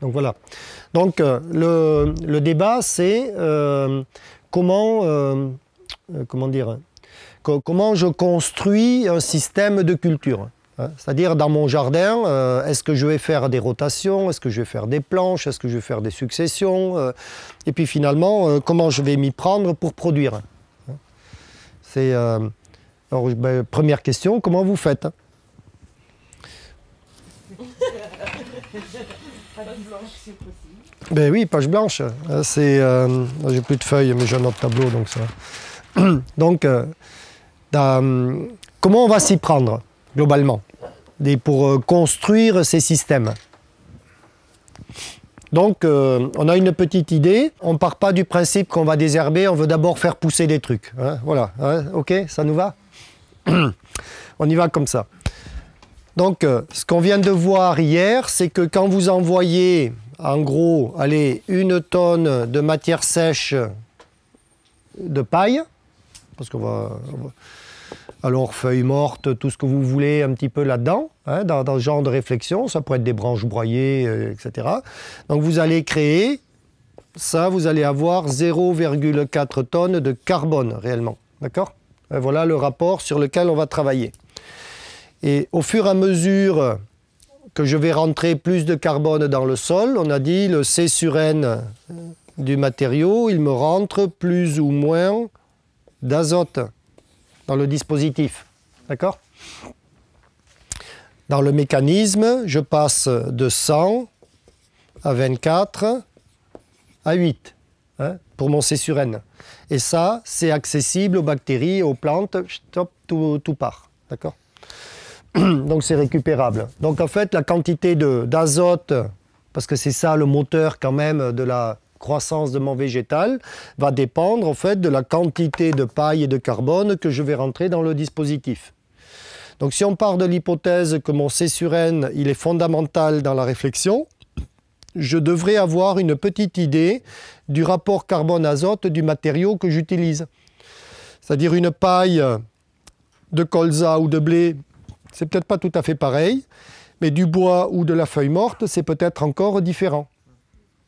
Donc voilà. Donc euh, le, débat, c'est euh, euh, comment, dire, comment je construis un système de culture. Hein. C'est-à-dire dans mon jardin, est-ce que je vais faire des rotations, est-ce que je vais faire des planches, est-ce que je vais faire des successions, et puis finalement, comment je vais m'y prendre pour produire. Hein. C'est ben, première question, comment vous faites hein. blanche, c'est possible. Ben oui, page blanche. Euh, c'est, euh, j'ai plus de feuilles, mais j'ai un autre tableau, donc ça. donc, euh, comment on va s'y prendre globalement pour construire ces systèmes donc, on a une petite idée. On ne part pas du principe qu'on va désherber, on veut d'abord faire pousser des trucs. Hein. voilà, hein. ok, ça nous va On y va comme ça. Donc, euh, ce qu'on vient de voir hier, c'est que quand vous envoyez, en gros, allez, une tonne de matière sèche de paille, parce qu'on va, Alors, feuilles mortes, tout ce que vous voulez un petit peu là-dedans, hein, dans, ce genre de réflexion, ça pourrait être des branches broyées, euh, etc. Donc, vous allez créer, ça, vous allez avoir 0,4 tonnes de carbone réellement. D'accord euh, Voilà le rapport sur lequel on va travailler. Et au fur et à mesure que je vais rentrer plus de carbone dans le sol, on a dit le C sur N euh, du matériau, il me rentre plus ou moins d'azote dans le dispositif. D'accord Dans le mécanisme, je passe de 100 à 24 à 8 hein, pour mon C sur N. Et ça, c'est accessible aux bactéries, aux plantes, Stop, tout, tout part. D'accord donc c'est récupérable. Donc en fait, la quantité d'azote, parce que c'est ça le moteur quand même de la croissance de mon végétal, va dépendre en fait de la quantité de paille et de carbone que je vais rentrer dans le dispositif. Donc si on part de l'hypothèse que mon C sur N, il est fondamental dans la réflexion, je devrais avoir une petite idée du rapport carbone-azote du matériau que j'utilise. C'est-à-dire une paille de colza ou de blé c'est peut-être pas tout à fait pareil, mais du bois ou de la feuille morte, c'est peut-être encore différent.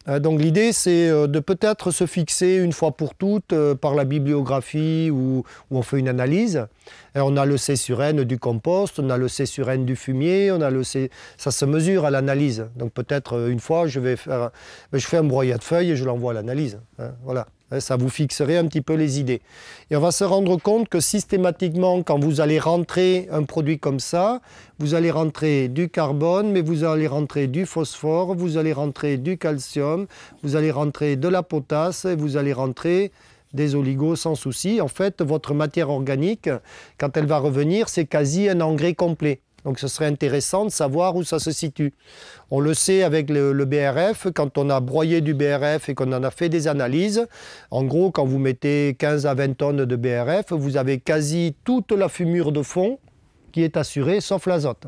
Euh, donc l'idée, c'est euh, de peut-être se fixer une fois pour toutes euh, par la bibliographie où, on fait une analyse. on a le C sur N du compost, on a le C sur N du fumier, on a le C... ça se mesure à l'analyse. Donc peut-être une fois, je vais faire, je fais un broyat de feuilles et je l'envoie à l'analyse. Hein, voilà. Hein, ça vous fixerait un petit peu les idées. Et on va se rendre compte que systématiquement, quand vous allez rentrer un produit comme ça, vous allez rentrer du carbone, mais vous allez rentrer du phosphore, vous allez rentrer du calcium, vous allez rentrer de la potasse, vous allez rentrer des oligos sans souci. En fait, votre matière organique, quand elle va revenir, c'est quasi un engrais complet. Donc ce serait intéressant de savoir où ça se situe. On le sait avec le, BRF, quand on a broyé du BRF et qu'on en a fait des analyses, en gros quand vous mettez 15 à 20 tonnes de BRF, vous avez quasi toute la fumure de fond qui est assurée sauf l'azote.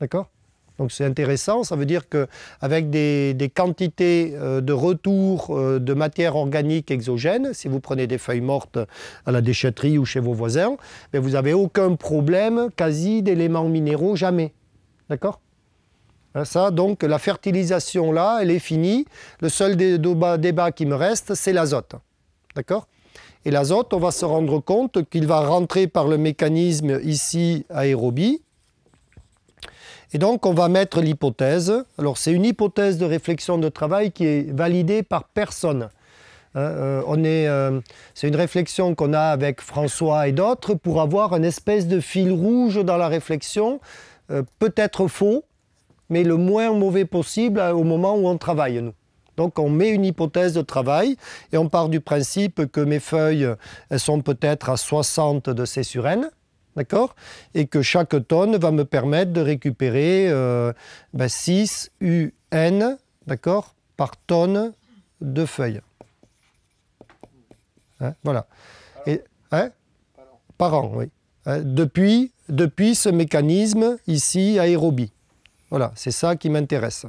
D'accord donc c'est intéressant, ça veut dire qu'avec des, des quantités euh, de retour euh, de matière organique exogène, si vous prenez des feuilles mortes à la déchetterie ou chez vos voisins, ben, vous n'avez aucun problème quasi d'éléments minéraux, jamais. D'accord hein, ça, donc la fertilisation là, elle est finie. Le seul débat qui me reste, c'est l'azote. D'accord Et l'azote, on va se rendre compte qu'il va rentrer par le mécanisme ici aérobie, et donc, on va mettre l'hypothèse. Alors, c'est une hypothèse de réflexion de travail qui est validée par personne. Euh, euh, euh, c'est une réflexion qu'on a avec François et d'autres pour avoir une espèce de fil rouge dans la réflexion, peut-être faux, mais le moins mauvais possible au moment où on travaille, nous. Donc on met une hypothèse de travail et on part du principe que mes feuilles sont peut-être à 60 de C sur N. D'accord Et que chaque tonne va me permettre de récupérer 6 euh, ben, UN, d'accord Par tonne de feuilles. Hein, voilà. Par an. Et, hein Par oui. Hein, depuis, ce mécanisme ici aérobie. Voilà, c'est ça qui m'intéresse.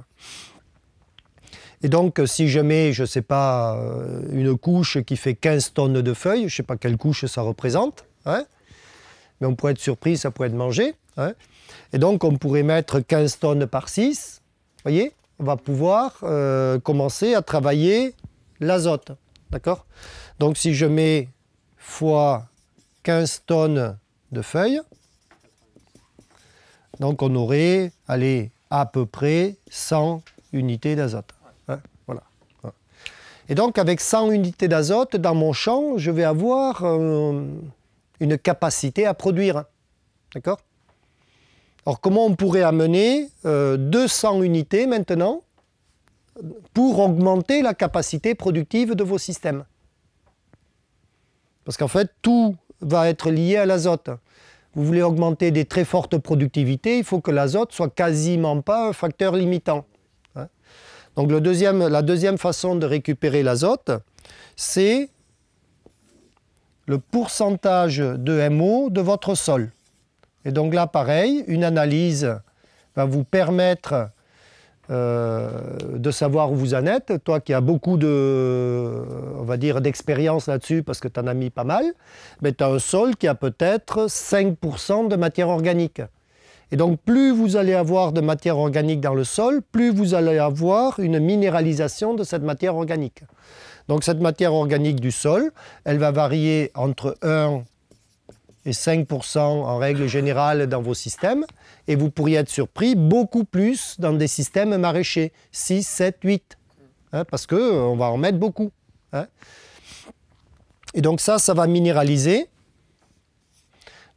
Et donc, si je mets, je ne sais pas, euh, une couche qui fait 15 tonnes de feuilles, je ne sais pas quelle couche ça représente, mais on pourrait être surpris, ça pourrait être mangé. Hein. Et donc, on pourrait mettre 15 tonnes par 6. Vous voyez On va pouvoir euh, commencer à travailler l'azote. D'accord Donc, si je mets fois 15 tonnes de feuilles, donc on aurait, allez, à peu près 100 unités d'azote. Hein, voilà. Hein. Et donc, avec 100 unités d'azote, dans mon champ, je vais avoir... Euh, une capacité à produire. D'accord alors comment on pourrait amener 200 euh, unités maintenant pour augmenter la capacité productive de vos systèmes Parce qu'en fait, tout va être lié à l'azote. Vous voulez augmenter des très fortes productivités, il faut que l'azote soit quasiment pas un facteur limitant. Hein. Donc la deuxième façon de récupérer l'azote, c'est le pourcentage de MO de votre sol. Et donc là, pareil, une analyse va vous permettre euh, de savoir où vous en êtes. Toi qui as beaucoup de, on va dire, d'expérience là-dessus, parce que tu en as mis pas mal, mais tu as un sol qui a peut-être 5% de matière organique. Et donc plus vous allez avoir de matière organique dans le sol, plus vous allez avoir une minéralisation de cette matière organique. Donc cette matière organique du sol, elle va varier entre 1 et 5 en règle générale dans vos systèmes. Et vous pourriez être surpris beaucoup plus dans des systèmes maraîchers, 6, 7, 8, parce qu'on euh, va en mettre beaucoup. Hein. Et donc ça, ça va minéraliser.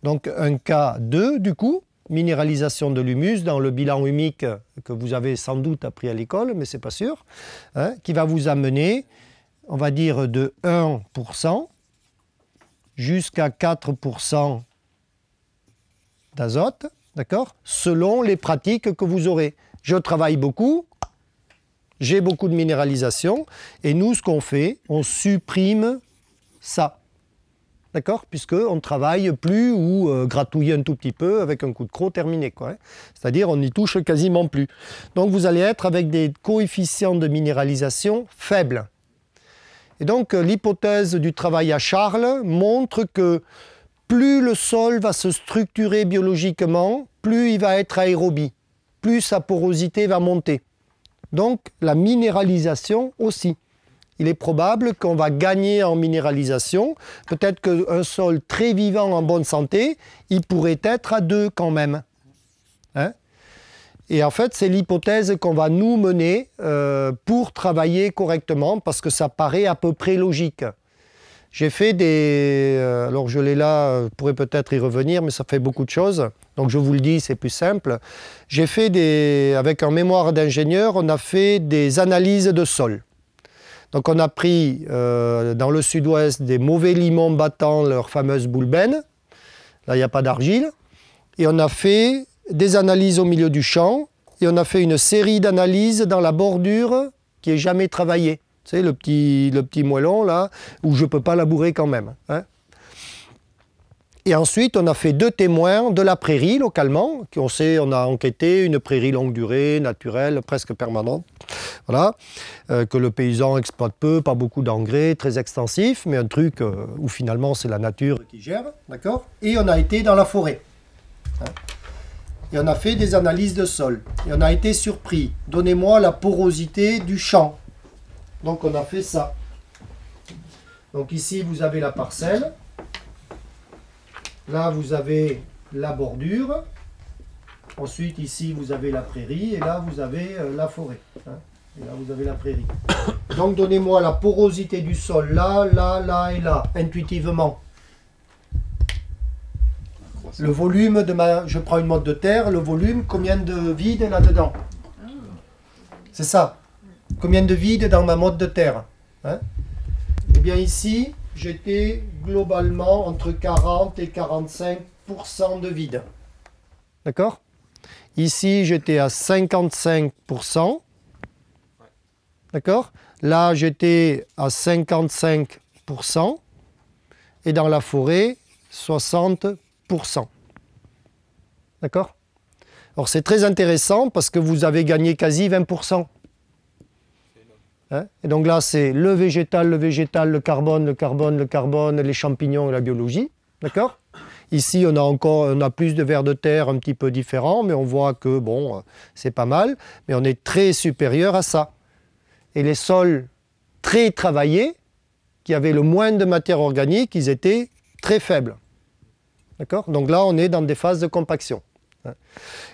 Donc un cas 2 du coup, minéralisation de l'humus dans le bilan humique que vous avez sans doute appris à l'école, mais ce n'est pas sûr, hein, qui va vous amener on va dire, de 1% jusqu'à 4% d'azote, d'accord Selon les pratiques que vous aurez. Je travaille beaucoup, j'ai beaucoup de minéralisation, et nous, ce qu'on fait, on supprime ça. D'accord Puisqu'on ne travaille plus ou euh, gratouille un tout petit peu avec un coup de croc terminé. Hein. C'est-à-dire, on n'y touche quasiment plus. Donc, vous allez être avec des coefficients de minéralisation faibles. Et donc euh, l'hypothèse du travail à Charles montre que plus le sol va se structurer biologiquement, plus il va être aérobie, plus sa porosité va monter. Donc la minéralisation aussi. Il est probable qu'on va gagner en minéralisation. Peut-être qu'un sol très vivant en bonne santé, il pourrait être à deux quand même. Et en fait, c'est l'hypothèse qu'on va nous mener euh, pour travailler correctement, parce que ça paraît à peu près logique. J'ai fait des... Euh, alors je l'ai là, euh, je pourrais peut-être y revenir, mais ça fait beaucoup de choses. Donc je vous le dis, c'est plus simple. J'ai fait des... Avec un mémoire d'ingénieur, on a fait des analyses de sol. Donc on a pris dans le sud-ouest des mauvais limons battant leur fameuse boulbène. Là, il n'y a pas d'argile. Et on a fait des analyses au milieu du champ et on a fait une série d'analyses dans la bordure qui est jamais travaillée. Tu sais, le petit, le petit moellon là, où je ne peux pas labourer quand même. Hein. Et ensuite, on a fait deux témoins de la prairie localement, qui on sait, on a enquêté une prairie longue durée, naturelle, presque permanente. Voilà, euh, que le paysan exploite peu, pas beaucoup d'engrais, très extensif, mais un truc euh, où finalement c'est la nature qui gère, d'accord Et on a été dans la forêt. Hein et on a fait des analyses de sol. Et on a été surpris. Donnez-moi la porosité du champ. Donc on a fait ça. Donc ici, vous avez la parcelle. Là, vous avez la bordure. Ensuite, ici, vous avez la prairie. Et là, vous avez euh, la forêt. Hein. Et là, vous avez la prairie. Donc, donnez-moi la porosité du sol là, là, là et là, intuitivement. Le volume de ma. Je prends une mode de terre, le volume, combien de vide là-dedans ah. C'est ça. Combien de vide dans ma mode de terre hein Eh bien, ici, j'étais globalement entre 40 et 45 de vide. D'accord Ici, j'étais à 55 D'accord Là, j'étais à 55 et dans la forêt, 60 D'accord Alors c'est très intéressant parce que vous avez gagné quasi 20%. Hein et donc là, c'est le végétal, le végétal, le carbone, le carbone, le carbone, les champignons et la biologie. D'accord Ici, on a encore on a plus de vers de terre un petit peu différents, mais on voit que, bon, c'est pas mal, mais on est très supérieur à ça. Et les sols très travaillés, qui avaient le moins de matière organique, ils étaient très faibles. Donc là, on est dans des phases de compaction. Hein.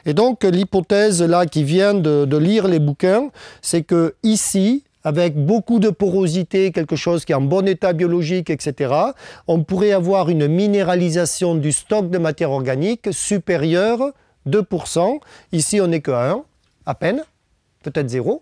Et donc, l'hypothèse là qui vient de, lire les bouquins, c'est que ici, avec beaucoup de porosité, quelque chose qui est en bon état biologique, etc., on pourrait avoir une minéralisation du stock de matière organique supérieure 2%. Ici, on n'est qu'à 1, à peine, peut-être 0.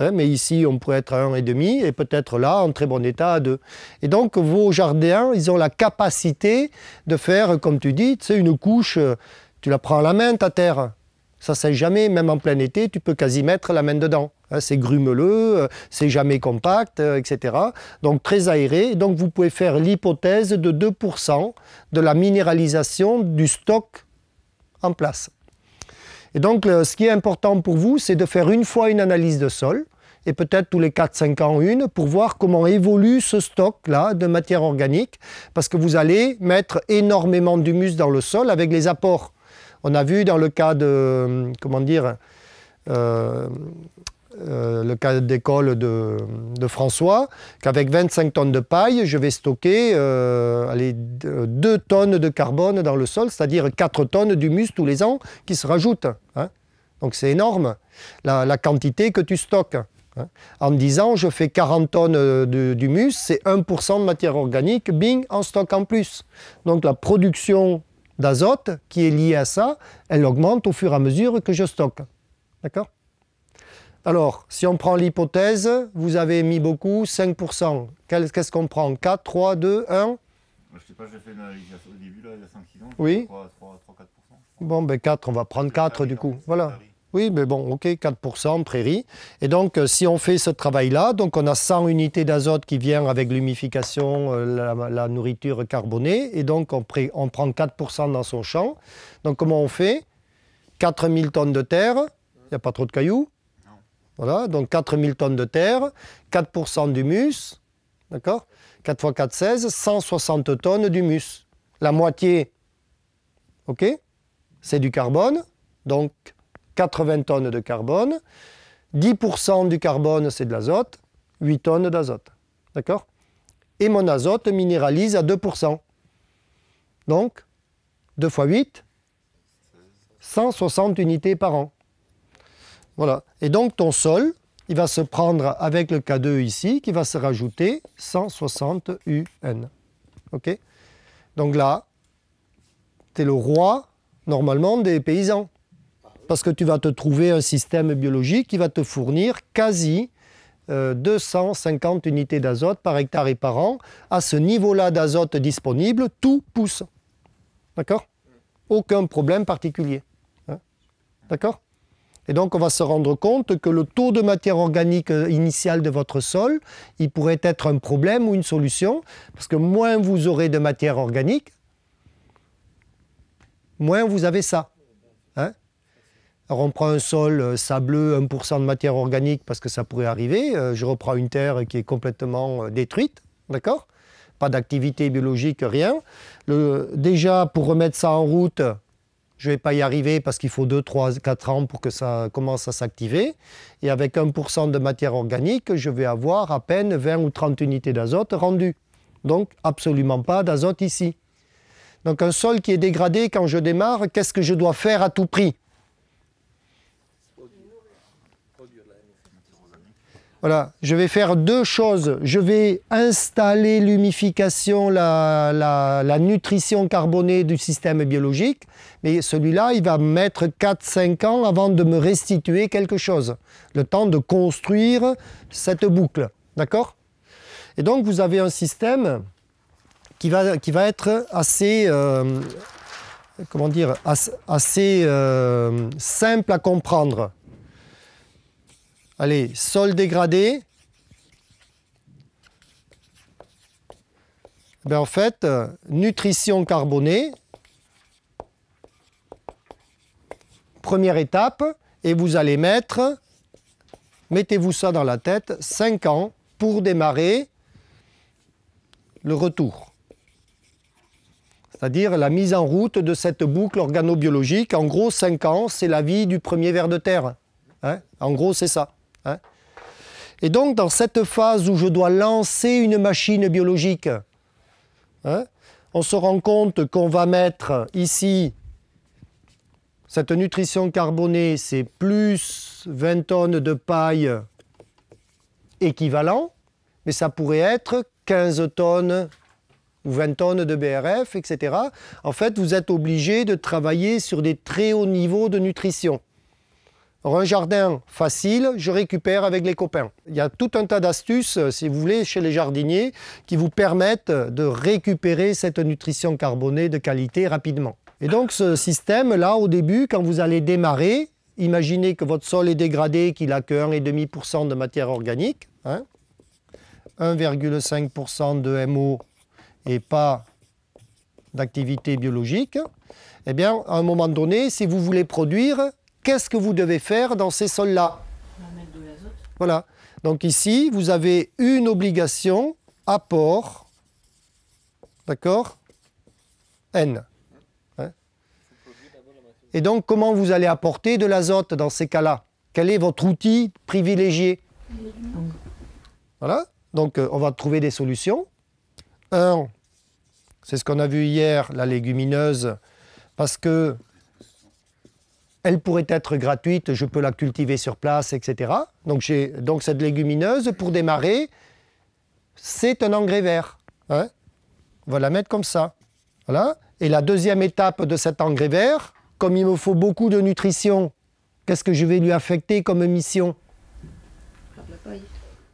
Hein, mais ici, on pourrait être à 1,5 et peut-être là, en très bon état, à deux. Et donc, vos jardins, ils ont la capacité de faire, comme tu dis, c'est une couche, euh, tu la prends à la main, ta terre. Ça ne jamais, même en plein été, tu peux quasi mettre la main dedans. Hein, c'est grumeleux, euh, c'est jamais compact, euh, etc. Donc très aéré. Donc vous pouvez faire l'hypothèse de 2% de la minéralisation du stock en place. Et donc, ce qui est important pour vous, c'est de faire une fois une analyse de sol, et peut-être tous les 4-5 ans une, pour voir comment évolue ce stock-là de matière organique, parce que vous allez mettre énormément d'humus dans le sol avec les apports. On a vu dans le cas de, euh, comment dire, euh, euh, le cas d'école de, François, qu'avec 25 tonnes de paille, je vais stocker 2 euh, euh, tonnes de carbone dans le sol, c'est-à-dire 4 tonnes d'humus tous les ans qui se rajoutent. Hein. Donc c'est énorme, la, quantité que tu stockes. Hein. En 10 ans, je fais 40 tonnes d'humus, c'est 1% de matière organique, bing, en stock en plus. Donc la production d'azote qui est liée à ça, elle augmente au fur et à mesure que je stocke. D'accord alors, si on prend l'hypothèse, vous avez mis beaucoup, 5%. Qu'est-ce qu'on prend 4, 3, 2, 1 Je ne sais pas, j'ai fait une analyse au début, il y a 5-6 Oui. 3, 4%. Bon, ben 4, on va prendre 4 du hein, coup. Voilà. Oui, mais bon, ok, 4% prairie. Et donc, euh, si on fait ce travail-là, donc on a 100 unités d'azote qui vient avec l'humification, euh, la, nourriture carbonée, et donc on, on prend 4% dans son champ. Donc, comment on fait 4000 tonnes de terre, il n'y a pas trop de cailloux. Voilà, donc 4000 tonnes de terre, 4% du mus, d'accord 4 x 4, 16, 160 tonnes d'humus. La moitié, ok C'est du carbone, donc 80 tonnes de carbone. 10% du carbone, c'est de l'azote, 8 tonnes d'azote, d'accord Et mon azote minéralise à 2%. Donc, 2 x 8, 160 unités par an. Voilà. Et donc ton sol, il va se prendre avec le K2 ici, qui va se rajouter 160 UN. OK Donc là, tu es le roi, normalement, des paysans. Parce que tu vas te trouver un système biologique qui va te fournir quasi 250 euh, unités d'azote par hectare et par an. À ce niveau-là d'azote disponible, tout pousse. D'accord Aucun problème particulier. Hein D'accord et donc, on va se rendre compte que le taux de matière organique euh, initiale de votre sol, il pourrait être un problème ou une solution, parce que moins vous aurez de matière organique, moins vous avez ça. Hein. alors on prend un sol euh, sableux, 1% de matière organique, parce que ça pourrait arriver. Euh, je reprends une terre qui est complètement détruite, d'accord Pas d'activité biologique, rien. déjà, pour remettre ça en route, je ne vais pas y arriver parce qu'il faut 2, 3, 4 ans pour que ça commence à s'activer. Et avec 1% de matière organique, je vais avoir à peine 20 ou 30 unités d'azote rendues. Donc absolument pas d'azote ici. Donc un sol qui est dégradé quand je démarre, qu'est-ce que je dois faire à tout prix Voilà, je vais faire deux choses. Je vais installer l'humification, la, nutrition carbonée du système biologique mais celui-là, il va mettre 4-5 ans avant de me restituer quelque chose. Le temps de construire cette boucle. D'accord Et donc, vous avez un système qui va, qui va être assez, euh, comment dire, assez, euh, simple à comprendre. Allez, sol dégradé. Eh en fait, nutrition carbonée, Première étape, et vous allez mettre, mettez-vous ça dans la tête, 5 ans pour démarrer le retour. C'est-à-dire la mise en route de cette boucle organobiologique. En gros, 5 ans, c'est la vie du premier ver de terre. Hein. en gros, c'est ça. Hein. et donc, dans cette phase où je dois lancer une machine biologique, hein, on se rend compte qu'on va mettre ici cette nutrition carbonée, c'est plus 20 tonnes de paille équivalent, mais ça pourrait être 15 tonnes ou 20 tonnes de BRF, etc. En fait, vous êtes obligé de travailler sur des très hauts niveaux de nutrition. un jardin facile, je récupère avec les copains. Il y a tout un tas d'astuces, euh, si vous voulez, chez les jardiniers qui vous permettent de récupérer cette nutrition carbonée de qualité rapidement. Et donc ce système-là, au début, quand vous allez démarrer, imaginez que votre sol est dégradé, qu'il n'a que 1,5% de matière organique, 1,5% hein. de MO et pas d'activité biologique, eh bien, à un moment donné, si vous voulez produire, qu'est-ce que vous devez faire dans ces sols-là Voilà. Donc ici, vous avez une obligation, apport, d'accord N. Et donc, comment vous allez apporter de l'azote dans ces cas-là Quel est votre outil privilégié Voilà. Donc, euh, on va trouver des solutions. Un, c'est ce qu'on a vu hier, la légumineuse, parce que elle pourrait être gratuite, je peux la cultiver sur place, etc. Donc, j'ai, donc cette légumineuse, pour démarrer, c'est un engrais vert. Hein on va la mettre comme ça. Voilà. Et la deuxième étape de cet engrais vert, comme il me faut beaucoup de nutrition, qu'est-ce que je vais lui affecter comme mission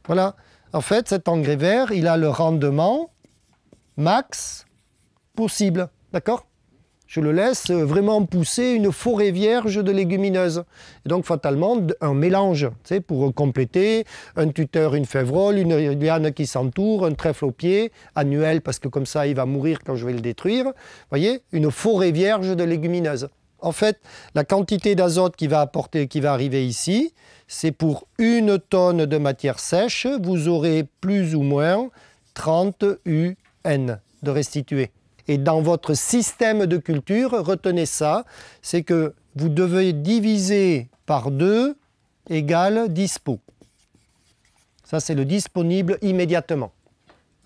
Voilà. En fait, cet engrais vert, il a le rendement max possible. D'accord Je le laisse vraiment pousser une forêt vierge de légumineuses. Et donc, fatalement, un mélange, tu sais, pour compléter un tuteur, une févrole, une liane qui s'entoure, un trèfle au pied, annuel, parce que comme ça, il va mourir quand je vais le détruire. Vous voyez Une forêt vierge de légumineuses. En fait, la quantité d'azote qui va apporter, qui va arriver ici, c'est pour une tonne de matière sèche, vous aurez plus ou moins 30 UN de restituer. Et dans votre système de culture, retenez ça, c'est que vous devez diviser par 2 égale dispo. Ça, c'est le disponible immédiatement.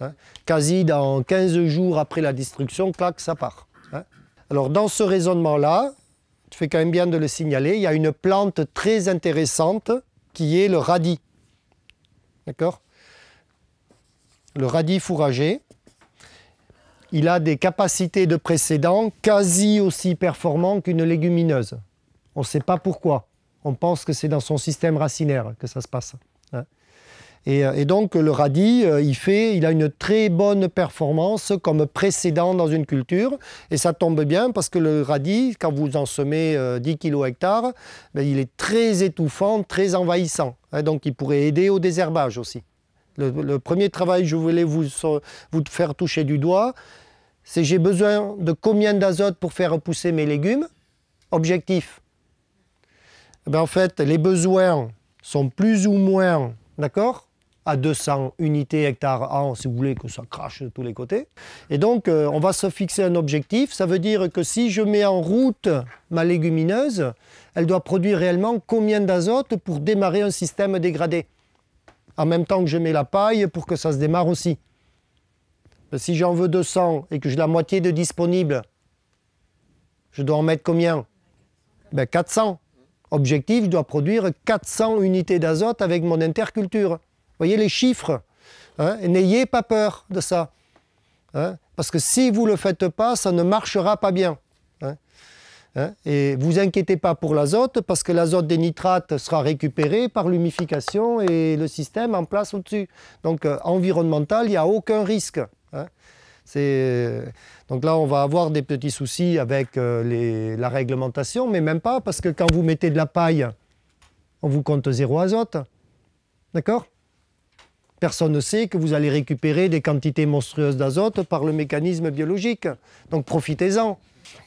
Hein? Quasi dans 15 jours après la destruction, clac, ça part. Hein? Alors dans ce raisonnement-là, tu fais quand même bien de le signaler, il y a une plante très intéressante qui est le radis. D'accord Le radis fourragé. Il a des capacités de précédent quasi aussi performantes qu'une légumineuse. On ne sait pas pourquoi. On pense que c'est dans son système racinaire que ça se passe. Euh, et, donc le radis, euh, il, fait, il a une très bonne performance comme précédent dans une culture. Et ça tombe bien parce que le radis, quand vous en semez 10 kg hectare, il est très étouffant, très envahissant. Hein, donc il pourrait aider au désherbage aussi. Le, premier travail, que je voulais vous, vous faire toucher du doigt, c'est j'ai besoin de combien d'azote pour faire repousser mes légumes Objectif. Ben, en fait, les besoins sont plus ou moins, d'accord à 200 unités hectares an, si vous voulez que ça crache de tous les côtés. Et donc, euh, on va se fixer un objectif. Ça veut dire que si je mets en route ma légumineuse, elle doit produire réellement combien d'azote pour démarrer un système dégradé En même temps que je mets la paille pour que ça se démarre aussi. Ben, si j'en veux 200 et que j'ai la moitié de disponible, je dois en mettre combien 400. Ben, objectif, je dois produire 400 unités d'azote avec mon interculture voyez les chiffres. Hein, n'ayez pas peur de ça. Hein, parce que si vous ne le faites pas, ça ne marchera pas bien. Hein, et vous inquiétez pas pour l'azote, parce que l'azote des nitrates sera récupéré par l'humification et le système en place au-dessus. Donc euh, environnemental, il n'y a aucun risque. Donc là, on va avoir des petits soucis avec euh, la réglementation, mais même pas, parce que quand vous mettez de la paille, on vous compte zéro azote. D'accord Personne ne sait que vous allez récupérer des quantités monstrueuses d'azote par le mécanisme biologique. Donc profitez-en.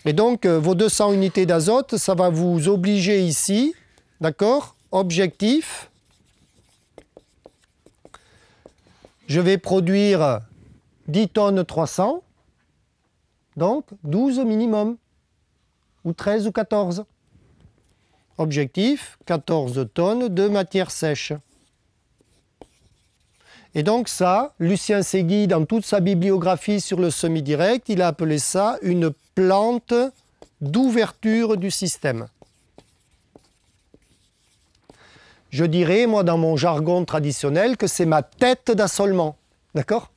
Et donc, euh, vos 200 unités d'azote, ça va vous obliger ici, d'accord Objectif. Je vais produire 10 tonnes 300, donc 12 au minimum, ou 13 ou 14. Objectif, 14 tonnes de matière sèche. Et donc ça, Lucien Segui, dans toute sa bibliographie sur le semi-direct, il a appelé ça une plante d'ouverture du système. Je dirais, moi, dans mon jargon traditionnel, que c'est ma tête d'assolement. D'accord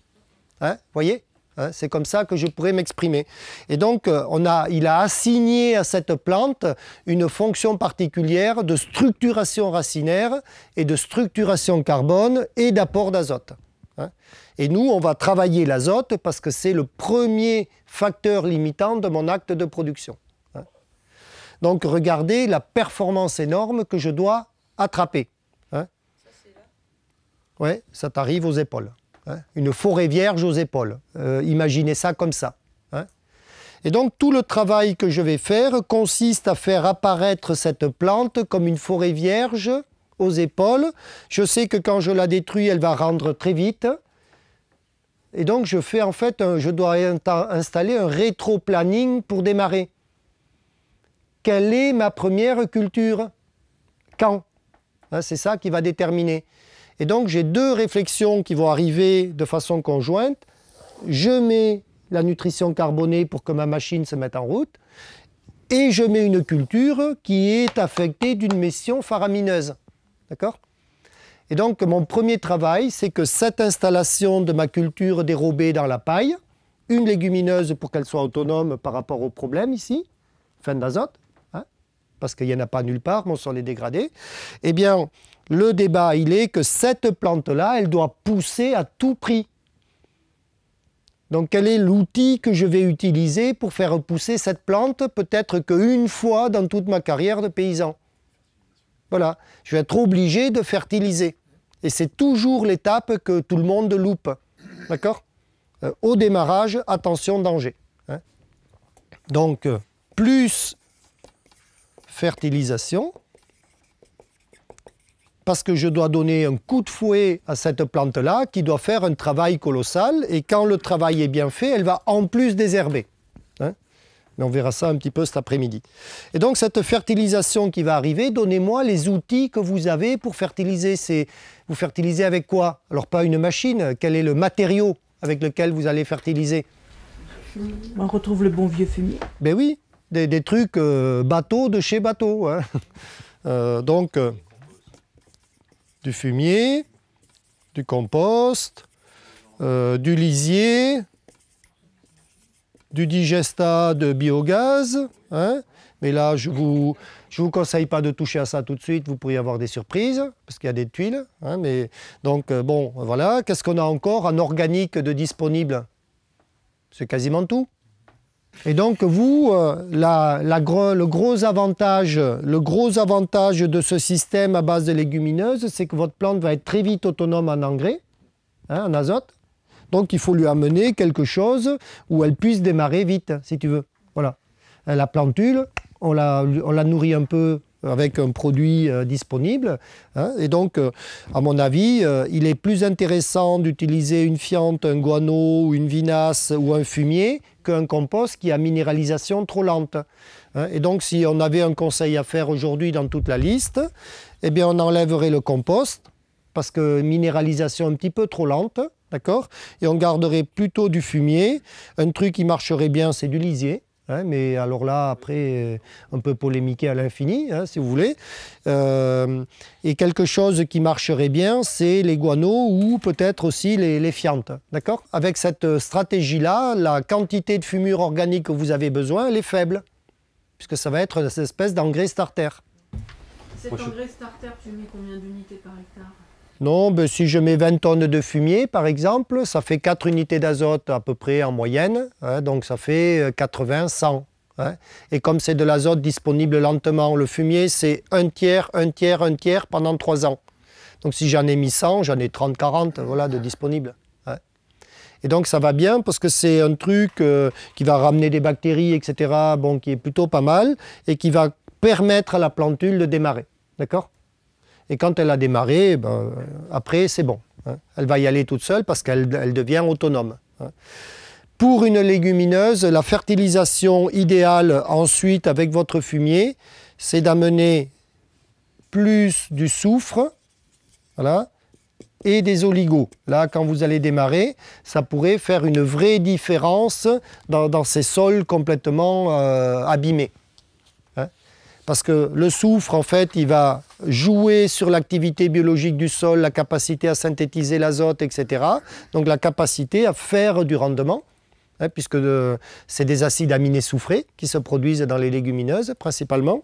Hein Voyez Hein, c'est comme ça que je pourrais m'exprimer. Et donc, euh, on a, il a assigné à cette plante une fonction particulière de structuration racinaire et de structuration carbone et d'apport d'azote. Hein. Et nous, on va travailler l'azote parce que c'est le premier facteur limitant de mon acte de production. Hein. Donc, regardez la performance énorme que je dois attraper. Oui, ça t'arrive aux épaules. Hein? une forêt vierge aux épaules. Euh, imaginez ça comme ça. Hein? Et donc tout le travail que je vais faire consiste à faire apparaître cette plante comme une forêt vierge aux épaules. Je sais que quand je la détruis, elle va rendre très vite. Et donc je fais en fait, je dois installer un rétro-planning pour démarrer. Quelle est ma première culture Quand hein, C'est ça qui va déterminer. Et donc j'ai deux réflexions qui vont arriver de façon conjointe. Je mets la nutrition carbonée pour que ma machine se mette en route, et je mets une culture qui est affectée d'une mission faramineuse. D'accord Et donc mon premier travail, c'est que cette installation de ma culture dérobée dans la paille, une légumineuse pour qu'elle soit autonome par rapport au problème ici, fin d'azote, hein, parce qu'il n'y en a pas nulle part, mon sur est dégradé, eh bien, le débat, il est que cette plante-là, elle doit pousser à tout prix. Donc quel est l'outil que je vais utiliser pour faire pousser cette plante peut-être qu'une fois dans toute ma carrière de paysan Voilà, je vais être obligé de fertiliser. Et c'est toujours l'étape que tout le monde loupe. D'accord euh, Au démarrage, attention, danger. Hein. Donc, euh, plus fertilisation, parce que je dois donner un coup de fouet à cette plante-là qui doit faire un travail colossal. Et quand le travail est bien fait, elle va en plus désherber. Hein. Mais on verra ça un petit peu cet après-midi. Et donc cette fertilisation qui va arriver, donnez-moi les outils que vous avez pour fertiliser. Ces... Vous fertilisez avec quoi Alors pas une machine, quel est le matériau avec lequel vous allez fertiliser On retrouve le bon vieux fumier. Ben oui, des, trucs euh, bateaux de chez bateau. Hein. Euh, donc... Euh, du fumier, du compost, euh, du lisier, du digestat de biogaz. Hein. Mais là, je ne vous, je vous conseille pas de toucher à ça tout de suite, vous pourriez avoir des surprises, parce qu'il y a des tuiles. Hein, mais, donc, euh, bon, voilà. Qu'est-ce qu'on a encore en organique de disponible C'est quasiment tout. Et donc vous, euh, le, gros avantage, le gros avantage de ce système à base de légumineuses, c'est que votre plante va être très vite autonome en engrais, hein, en azote. Donc il faut lui amener quelque chose où elle puisse démarrer vite, si tu veux. Voilà. Euh, la plantule, on la, nourrit un peu avec un produit euh, disponible. Hein. et donc, à mon avis, il est plus intéressant d'utiliser une fiente, un guano, une vinasse ou un fumier qu'un compost qui a minéralisation trop lente. Hein, et donc, si on avait un conseil à faire aujourd'hui dans toute la liste, eh bien, on enlèverait le compost parce que minéralisation un petit peu trop lente, d'accord Et on garderait plutôt du fumier. Un truc qui marcherait bien, c'est du lisier. Hein, mais alors là, après, on euh, peut polémiquer à l'infini, hein, si vous voulez. Euh, et quelque chose qui marcherait bien, c'est les guano ou peut-être aussi les, les fientes. D'accord Avec cette stratégie-là, la quantité de fumure organique que vous avez besoin, elle est faible, puisque ça va être cette espèce d'engrais starter. Cet engrais starter, tu mets combien d'unités par écran non, ben, si je mets 20 tonnes de fumier, par exemple, ça fait 4 unités d'azote à peu près en moyenne, hein, donc ça fait 80, euh, 100. Hein. Et comme c'est de l'azote disponible lentement, le fumier, c'est un tiers, un tiers, un tiers pendant 3 ans. Donc si j'en ai mis 100, j'en ai 30, 40 voilà, de disponibles. Hein. Et donc ça va bien parce que c'est un truc euh, qui va ramener des bactéries, etc., bon, qui est plutôt pas mal, et qui va permettre à la plantule de démarrer. D'accord et quand elle a démarré, eh ben, après, c'est bon. Hein. Elle va y aller toute seule parce qu'elle devient autonome. Hein. Pour une légumineuse, la fertilisation idéale ensuite avec votre fumier, c'est d'amener plus du soufre et des oligos. Là, quand vous allez démarrer, ça pourrait faire une vraie différence dans, ces sols complètement euh, abîmés parce que le soufre, en fait, il va jouer sur l'activité biologique du sol, la capacité à synthétiser l'azote, etc. Donc la capacité à faire du rendement, hein, puisque c'est des acides aminés soufrés qui se produisent dans les légumineuses principalement.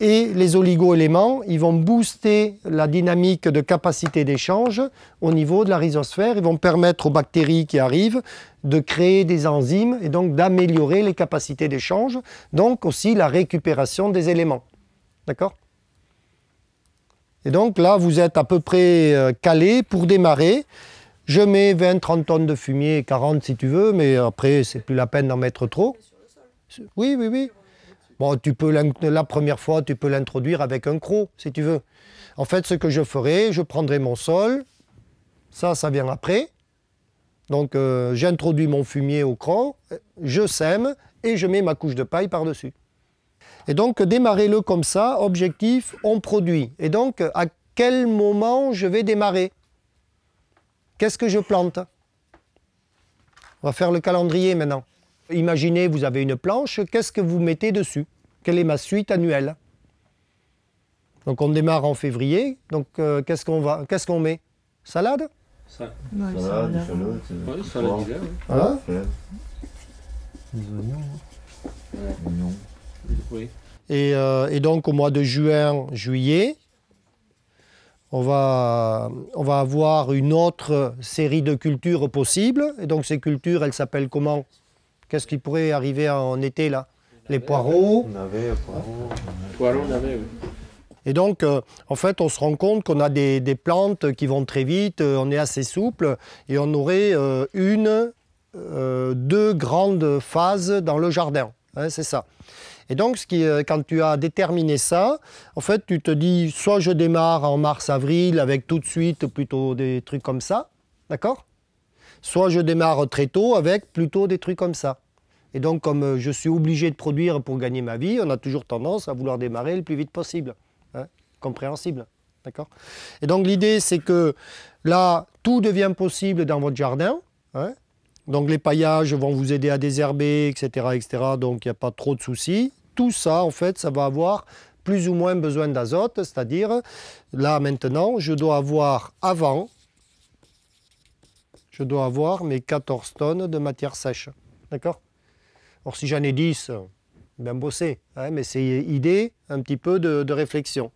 Et les oligo-éléments, ils vont booster la dynamique de capacité d'échange au niveau de la rhizosphère, ils vont permettre aux bactéries qui arrivent de créer des enzymes et donc d'améliorer les capacités d'échange, donc aussi la récupération des éléments. D'accord Et donc là, vous êtes à peu près euh, calé pour démarrer. Je mets 20-30 tonnes de fumier, 40 si tu veux, mais après, c'est plus la peine d'en mettre trop. Oui, oui, oui. Bon, tu peux la première fois, tu peux l'introduire avec un croc, si tu veux. En fait, ce que je ferai, je prendrai mon sol. Ça, ça vient après. Donc euh, j'introduis mon fumier au cran, je sème et je mets ma couche de paille par-dessus. Et donc démarrez le comme ça, objectif, on produit. Et donc à quel moment je vais démarrer Qu'est-ce que je plante On va faire le calendrier maintenant. Imaginez, vous avez une planche, qu'est-ce que vous mettez dessus Quelle est ma suite annuelle Donc on démarre en février, donc euh, qu'est-ce qu'on qu'est-ce qu'on met Salade oignons. Et, et, donc au mois de juin, juillet, on va, on va avoir une autre série de cultures possibles. Et donc ces cultures, elles s'appellent comment Qu'est-ce qui pourrait arriver en été là Les poireaux. poireaux. Poireaux, oui. Et donc, euh, en fait, on se rend compte qu'on a des, plantes qui vont très vite, euh, on est assez souple, et on aurait euh, une, deux grandes phases dans le jardin. Hein, c'est ça. Et donc, quand tu as déterminé ça, en fait, tu te dis, soit je démarre en mars-avril avec tout de suite plutôt des trucs comme ça, d'accord Soit je démarre très tôt avec plutôt des trucs comme ça. Et donc, comme je suis obligé de produire pour gagner ma vie, on a toujours tendance à vouloir démarrer le plus vite possible. Hein, compréhensible. D'accord Et donc l'idée, c'est que là, tout devient possible dans votre jardin. Hein. donc les paillages vont vous aider à désherber, etc. etc. donc il n'y a pas trop de soucis. Tout ça, en fait, ça va avoir plus ou moins besoin d'azote, c'est-à-dire là maintenant, je dois avoir avant, je dois avoir mes 14 tonnes de matière sèche. D'accord Or si j'en ai 10, bien bosser, hein, mais c'est idée, un petit peu de, réflexion.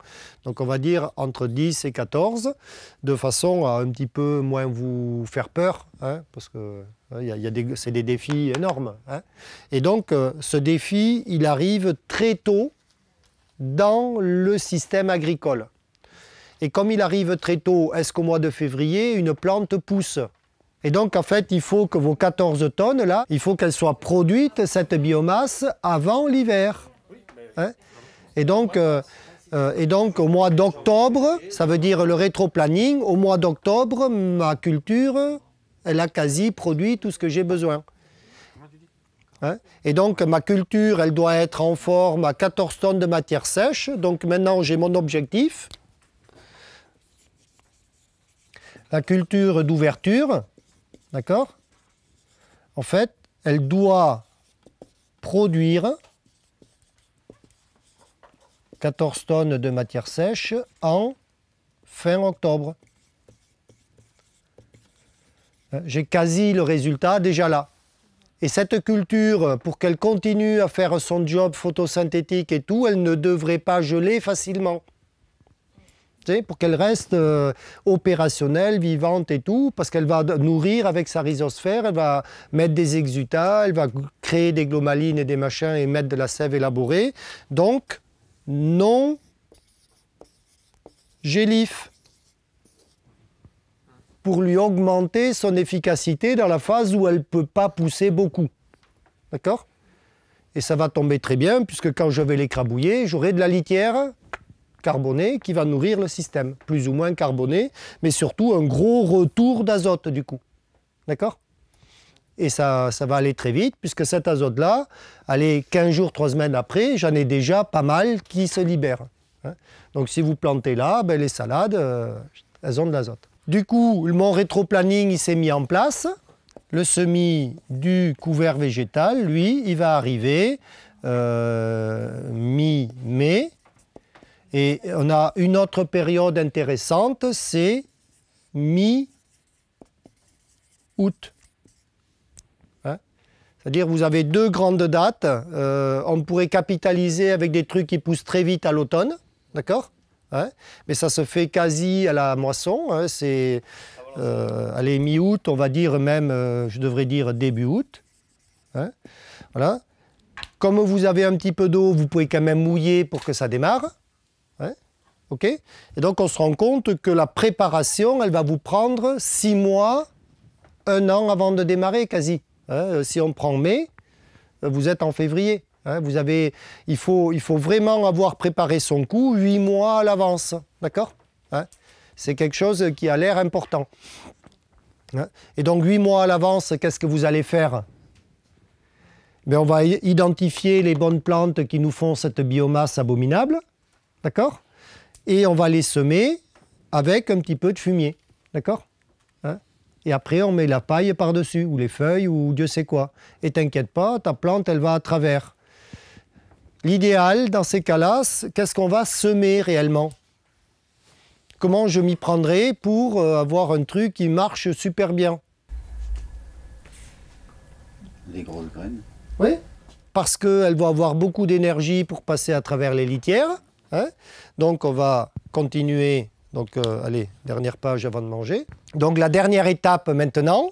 Donc on va dire entre 10 et 14, de façon à un petit peu moins vous faire peur, hein, parce que hein, c'est des défis énormes. Et donc euh, ce défi, il arrive très tôt dans le système agricole. Et comme il arrive très tôt, est-ce qu'au mois de février, une plante pousse et donc, en fait, il faut que vos 14 tonnes, là, il faut qu'elles soient produites, cette biomasse, avant l'hiver. Hein et donc, euh, euh, et donc, au mois d'octobre, ça veut dire le rétro-planning, au mois d'octobre, ma culture, elle a quasi produit tout ce que j'ai besoin. Hein et donc, ma culture, elle doit être en forme à 14 tonnes de matière sèche. Donc, maintenant, j'ai mon objectif. La culture d'ouverture, D'accord En fait, elle doit produire 14 tonnes de matière sèche en fin octobre. Euh, j'ai quasi le résultat déjà là. Et cette culture, pour qu'elle continue à faire son job photosynthétique et tout, elle ne devrait pas geler facilement pour qu'elle reste euh, opérationnelle, vivante et tout, parce qu'elle va nourrir avec sa rhizosphère, elle va mettre des exutas, elle va créer des glomalines et des machins et mettre de la sève élaborée. Donc, non gélif pour lui augmenter son efficacité dans la phase où elle ne peut pas pousser beaucoup. D'accord Et ça va tomber très bien, puisque quand je vais l'écrabouiller, j'aurai de la litière carboné qui va nourrir le système, plus ou moins carboné, mais surtout un gros retour d'azote du coup. D'accord et ça, ça va aller très vite, puisque cet azote-là, allez, 15 jours, 3 semaines après, j'en ai déjà pas mal qui se libèrent. Hein. Donc si vous plantez là, ben, les salades, euh, elles ont de l'azote. Du coup, mon rétro-planning, il s'est mis en place. Le semis du couvert végétal, lui, il va arriver euh, mi-mai. Et on a une autre période intéressante, c'est mi-août. Hein? C'est-à-dire vous avez deux grandes dates. Euh, on pourrait capitaliser avec des trucs qui poussent très vite à l'automne, d'accord hein? Mais ça se fait quasi à la moisson. Hein. c'est euh, mi-août, on va dire même, euh, je devrais dire début août. Voilà. Comme vous avez un petit peu d'eau, vous pouvez quand même mouiller pour que ça démarre. Et donc, on se rend compte que la préparation, elle va vous prendre six mois, un an avant de démarrer, quasi. Hein, euh, si on prend mai, euh, vous êtes en février. Hein, il, faut, vraiment avoir préparé son coup huit mois à l'avance. D'accord hein C'est quelque chose qui a l'air important. Et donc, huit mois à l'avance, qu'est-ce que vous allez faire Mais ben, On va identifier les bonnes plantes qui nous font cette biomasse abominable. D'accord et on va les semer avec un petit peu de fumier. D'accord hein Et après, on met la paille par-dessus, ou les feuilles, ou Dieu sait quoi. Et t'inquiète pas, ta plante, elle va à travers. L'idéal, dans ces cas-là, qu'est-ce qu'on va semer réellement Comment je m'y prendrai pour euh, avoir un truc qui marche super bien Les grosses graines. Oui, parce qu'elles vont avoir beaucoup d'énergie pour passer à travers les litières Hein? donc on va continuer. Donc euh, allez, dernière page avant de manger. Donc la dernière étape maintenant,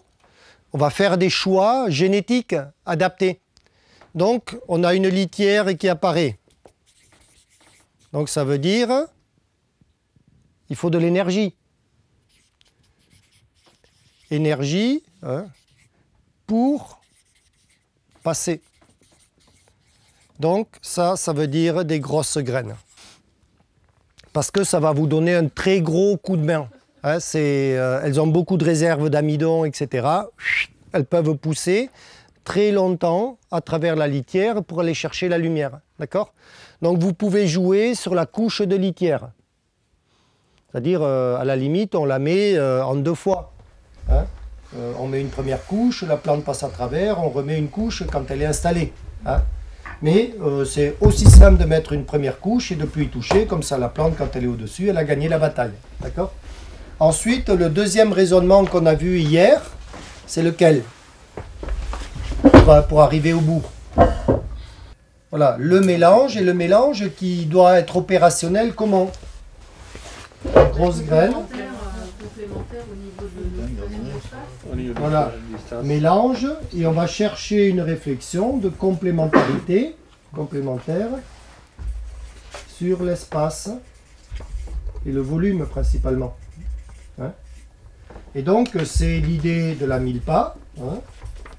on va faire des choix génétiques adaptés. Donc on a une litière qui apparaît. Donc ça veut dire il faut de l'énergie. Énergie hein, pour passer. Donc ça, ça veut dire des grosses graines parce que ça va vous donner un très gros coup de main. Hein, euh, elles ont beaucoup de réserves d'amidon, etc. Elles peuvent pousser très longtemps à travers la litière pour aller chercher la lumière. D'accord Donc vous pouvez jouer sur la couche de litière. C'est-à-dire, euh, à la limite, on la met euh, en deux fois. Hein, on met une première couche, la plante passe à travers, on remet une couche quand elle est installée. Hein mais euh, c'est aussi simple de mettre une première couche et de plus y toucher, comme ça la plante, quand elle est au-dessus, elle a gagné la bataille. D'accord Ensuite, le deuxième raisonnement qu'on a vu hier, c'est lequel pour, arriver au bout. Voilà, le mélange et le mélange qui doit être opérationnel comment Grosse graine. Euh, complémentaire au niveau de Voilà. Hein. mélange et on va chercher une réflexion de complémentarité, complémentaire, sur l'espace et le volume principalement. Hein. et donc c'est l'idée de la mille pas. Hein.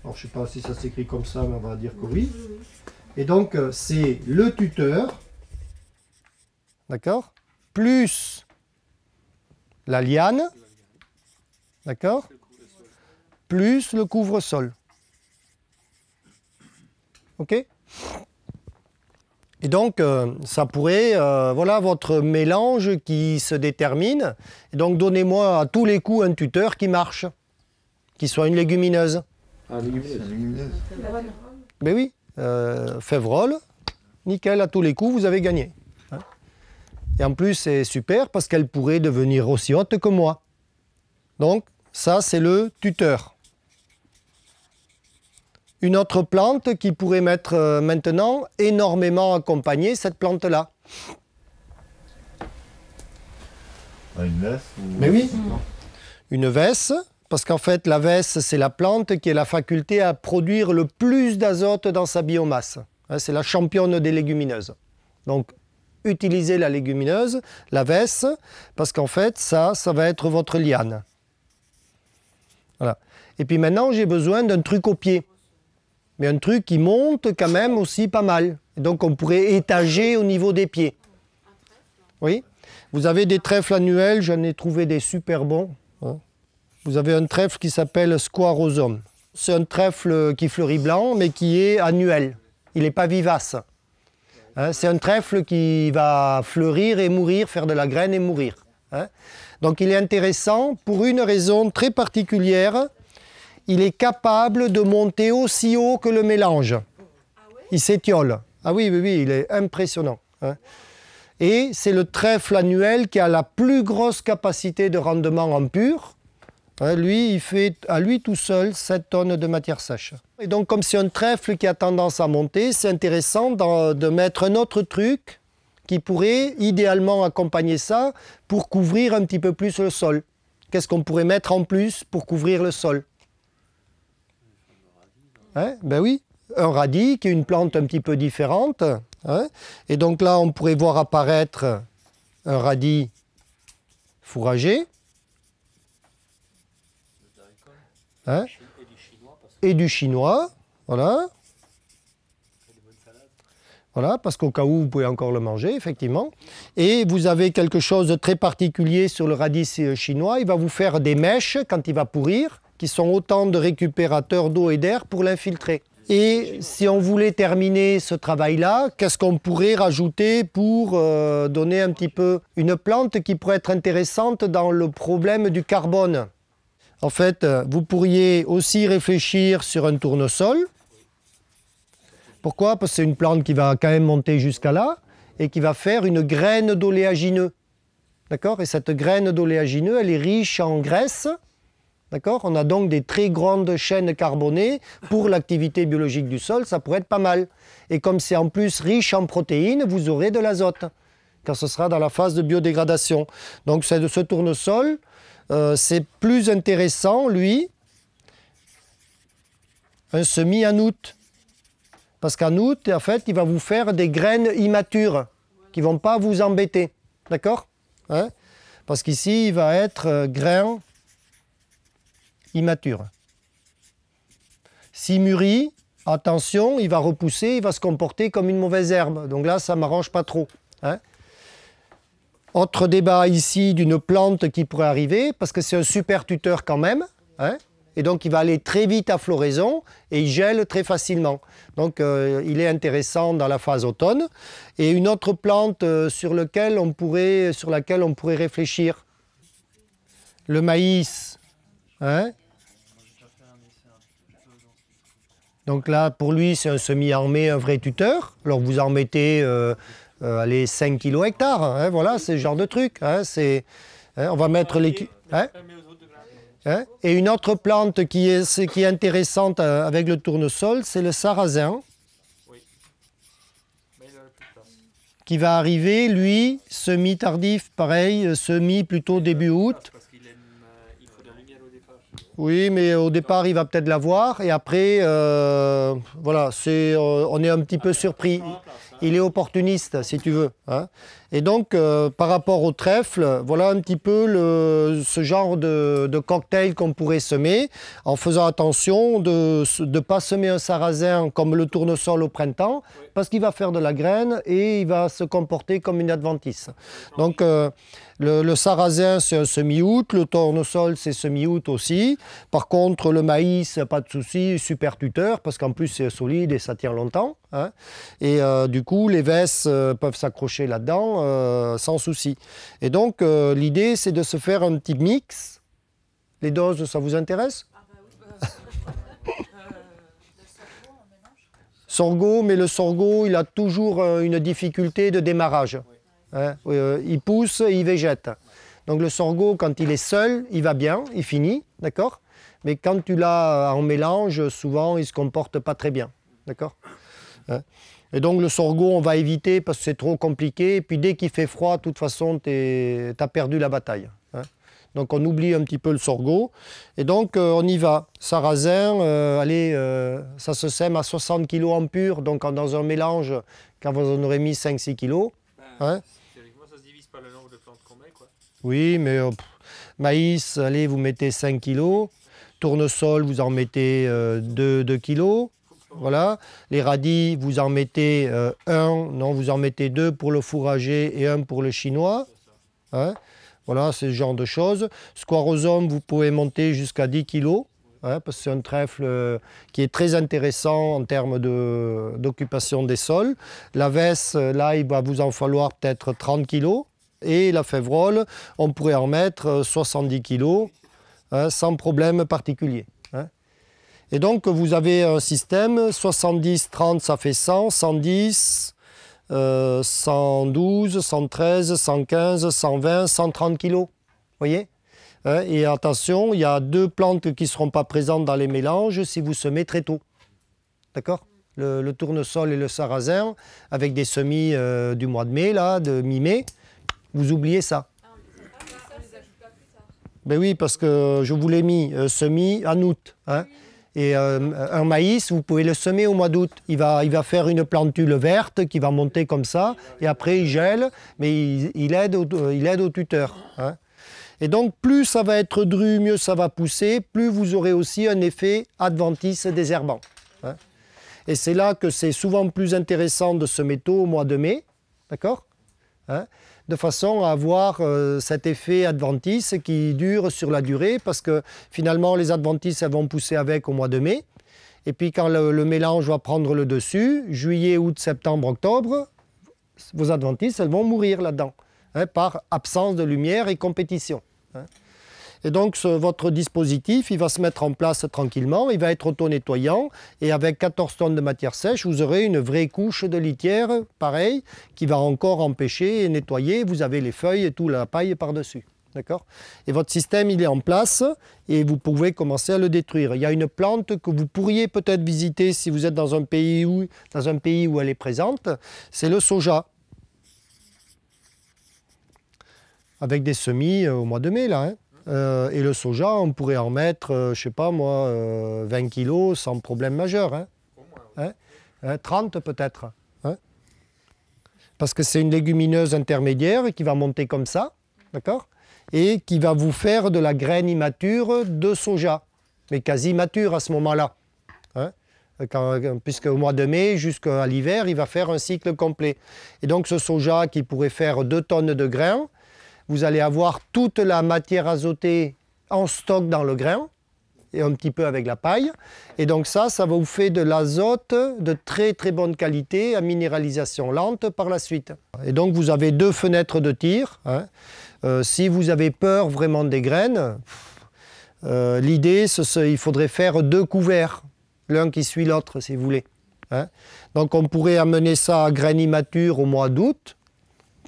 Alors, je ne sais pas si ça s'écrit comme ça, mais on va dire que oui. Et donc c'est le tuteur, d'accord, plus la liane, d'accord, plus le couvre-sol. OK et donc, euh, ça pourrait, euh, voilà votre mélange qui se détermine. Et donc, donnez-moi à tous les coups un tuteur qui marche, qui soit une légumineuse. Ah, légumineuse. légumineuse. Ben oui, euh, nickel, à tous les coups, vous avez gagné. Hein. Et en plus, c'est super parce qu'elle pourrait devenir aussi haute que moi. Donc, ça, c'est le tuteur une autre plante qui pourrait m'être euh, maintenant énormément accompagnée, cette plante-là. Ah, une veste Mais oui, une veste, parce qu'en fait la veste, c'est la plante qui a la faculté à produire le plus d'azote dans sa biomasse. Hein, c'est la championne des légumineuses. Donc utilisez la légumineuse, la veste, parce qu'en fait ça, ça va être votre liane. Voilà. Et puis maintenant j'ai besoin d'un truc au pied mais un truc qui monte quand même aussi pas mal. Donc on pourrait étager au niveau des pieds. Oui Vous avez des trèfles annuels, j'en ai trouvé des super bons. Hein. Vous avez un trèfle qui s'appelle Squarosome. C'est un trèfle qui fleurit blanc, mais qui est annuel. Il n'est pas vivace. Hein. c'est un trèfle qui va fleurir et mourir, faire de la graine et mourir. Hein. Donc il est intéressant pour une raison très particulière, il est capable de monter aussi haut que le mélange. Il s'étiole. Ah oui, oui, oui, il est impressionnant. Hein. Et c'est le trèfle annuel qui a la plus grosse capacité de rendement en pur. Hein, lui, il fait à lui tout seul 7 tonnes de matière sèche. Et donc, comme c'est un trèfle qui a tendance à monter, c'est intéressant de mettre un autre truc qui pourrait idéalement accompagner ça pour couvrir un petit peu plus le sol. Qu'est-ce qu'on pourrait mettre en plus pour couvrir le sol Hein? ben oui, un radis qui est une plante un petit peu différente. Hein? et donc là, on pourrait voir apparaître un radis fourragé. Hein? et du chinois, voilà. Voilà, parce qu'au cas où, vous pouvez encore le manger, effectivement. Et vous avez quelque chose de très particulier sur le radis euh, chinois. Il va vous faire des mèches quand il va pourrir qui sont autant de récupérateurs d'eau et d'air pour l'infiltrer. Et si on voulait terminer ce travail-là, qu'est-ce qu'on pourrait rajouter pour euh, donner un petit peu une plante qui pourrait être intéressante dans le problème du carbone En fait, euh, vous pourriez aussi réfléchir sur un tournesol. Pourquoi Parce que c'est une plante qui va quand même monter jusqu'à là et qui va faire une graine d'oléagineux. D'accord Et cette graine d'oléagineux, elle est riche en graisse. D'accord On a donc des très grandes chaînes carbonées pour l'activité biologique du sol, ça pourrait être pas mal. Et comme c'est en plus riche en protéines, vous aurez de l'azote quand ce sera dans la phase de biodégradation. Donc c'est de ce tournesol, euh, c'est plus intéressant, lui, un semis en août. Parce qu'en août, en fait, il va vous faire des graines immatures qui ne vont pas vous embêter. D'accord hein Parce qu'ici, il va être euh, grain immature. S'il mûrit, attention, il va repousser, il va se comporter comme une mauvaise herbe. Donc là, ça ne m'arrange pas trop. Hein. Autre débat ici d'une plante qui pourrait arriver, parce que c'est un super tuteur quand même. Hein, et donc, il va aller très vite à floraison et il gèle très facilement. Donc, euh, il est intéressant dans la phase automne. Et une autre plante euh, sur, sur laquelle on pourrait réfléchir, le maïs. Hein Donc là, pour lui, c'est un semi-armé, un vrai tuteur. Alors vous en mettez euh, euh, allez, 5 kilos hectare, hein, voilà, c'est ce genre de truc. Hein, c'est, hein, on va mettre les... Et une autre plante qui est, qui est intéressante euh, avec le tournesol, c'est le sarrasin. Qui va arriver, lui, semi-tardif, pareil, semi plutôt début août. Oui, mais au départ, il va peut-être l'avoir. Et après, euh, voilà, c'est, euh, on est un petit peu surpris. Il est opportuniste, si tu veux. Hein. Et donc, euh, par rapport au trèfle, voilà un petit peu ce genre de, cocktail qu'on pourrait semer en faisant attention de ne pas semer un sarrasin comme le tournesol au printemps parce qu'il va faire de la graine et il va se comporter comme une adventice. Donc, euh, le, sarrasin, c'est un semi-août, le tournesol, c'est semi-août aussi. Par contre, le maïs, pas de souci, super tuteur parce qu'en plus, c'est solide et ça tient longtemps. Hein. Et euh, du coup, les vesses peuvent s'accrocher là-dedans. Euh, sans souci. Et donc, euh, l'idée, c'est de se faire un petit mix. Les doses, ça vous intéresse ah bah bah, euh, Sorgho, mais le sorgho, il a toujours une difficulté de démarrage. Hein, il pousse et il végète. Donc le sorgho, quand il est seul, il va bien, il finit, d'accord Mais quand tu l'as en mélange, souvent, il ne se comporte pas très bien, d'accord hein. Et donc le sorgho, on va éviter parce que c'est trop compliqué. Et puis dès qu'il fait froid, de toute façon, tu as perdu la bataille. Hein. Donc on oublie un petit peu le sorgho. Et donc euh, on y va. Sarrasin, euh, allez, euh, ça se sème à 60 kg en pur, donc dans un mélange, quand vous en aurez mis 5-6 kg. Ben, hein. Théoriquement, ça se divise pas le nombre de plantes qu'on met, quoi. Oui, mais maïs, allez, vous mettez 5 kg. Tournesol, vous en mettez 2 kg. Voilà. Les radis, vous en mettez euh, un, non, vous en mettez deux pour le fourrager et un pour le chinois. Hein. voilà, c'est ce genre de choses. Squarosome, vous pouvez monter jusqu'à 10 kg, hein, parce que c'est un trèfle euh, qui est très intéressant en termes d'occupation des sols. La veste, euh, là, il va vous en falloir peut-être 30 kg. Et la févrole, on pourrait en mettre 70 kg, hein, sans problème particulier. Et donc, vous avez un système 70, 30, ça fait 100, 110, 112, 113, 115, 120, 130 kilos. voyez euh, Et attention, il y a deux plantes qui ne seront pas présentes dans les mélanges si vous semez très tôt. D'accord le, tournesol et le sarrasin, avec des semis euh, du mois de mai, là, de mi-mai, vous oubliez ça. Ben oui, parce que je vous l'ai mis euh, semis en août. Hein. Et euh, un maïs, vous pouvez le semer au mois d'août. Il va, il va faire une plantule verte qui va monter comme ça, et après il gèle, mais il, aide, au, il aide au tuteur. Hein. Et donc, plus ça va être dru, mieux ça va pousser, plus vous aurez aussi un effet adventice désherbant. Hein. Et c'est là que c'est souvent plus intéressant de semer tôt au mois de mai, d'accord hein de façon à avoir euh, cet effet adventice qui dure sur la durée, parce que finalement, les adventices elles vont pousser avec au mois de mai. Et puis quand le, mélange va prendre le dessus, juillet, août, septembre, octobre, vos adventices, elles vont mourir là-dedans, hein, par absence de lumière et compétition. Hein. Et donc votre dispositif, il va se mettre en place tranquillement, il va être auto-nettoyant et avec 14 tonnes de matière sèche, vous aurez une vraie couche de litière, pareil, qui va encore empêcher et nettoyer. Vous avez les feuilles et tout la paille par-dessus. D'accord Et votre système, il est en place et vous pouvez commencer à le détruire. Il y a une plante que vous pourriez peut-être visiter si vous êtes dans un pays où, dans un pays où elle est présente, c'est le soja. Avec des semis euh, au mois de mai, là. Hein euh, et le soja, on pourrait en mettre, je euh, je sais pas moi, 20 euh, kilos sans problème majeur. 30 hein. Hein? Hein, peut-être. Parce que c'est une légumineuse intermédiaire qui va monter comme ça, d'accord Et qui va vous faire de la graine immature de soja, mais quasi mature à ce moment-là. Puisque au mois de mai jusqu'à l'hiver, il va faire un cycle complet. Et donc ce soja qui pourrait faire 2 tonnes de grains, vous allez avoir toute la matière azotée en stock dans le grain et un petit peu avec la paille. Et donc ça, ça va vous faire de l'azote de très très bonne qualité à minéralisation lente par la suite. Et donc vous avez deux fenêtres de tir. Hein. Euh, si vous avez peur vraiment des graines, euh, l'idée, il faudrait faire deux couverts, l'un qui suit l'autre si vous voulez. Hein. Donc on pourrait amener ça à graines immatures au mois d'août,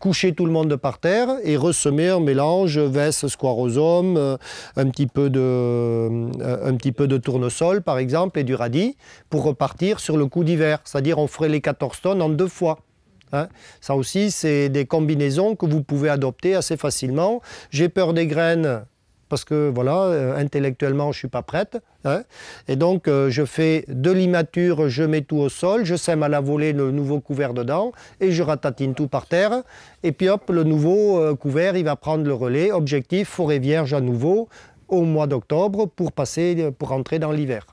coucher tout le monde par terre et ressemer un mélange veste, squarosome, euh, un petit peu de, euh, un petit peu de tournesol par exemple et du radis pour repartir sur le coup d'hiver. C'est-à-dire on ferait les 14 tonnes en deux fois. Hein. Ça aussi, c'est des combinaisons que vous pouvez adopter assez facilement. J'ai peur des graines parce que voilà, euh, intellectuellement, je ne suis pas prête. Hein? et donc, euh, je fais de l'immature, je mets tout au sol, je sème à la volée le nouveau couvert dedans et je ratatine tout par terre. Et puis hop, le nouveau euh, couvert, il va prendre le relais. Objectif, forêt vierge à nouveau au mois d'octobre pour, passer, euh, pour entrer dans l'hiver.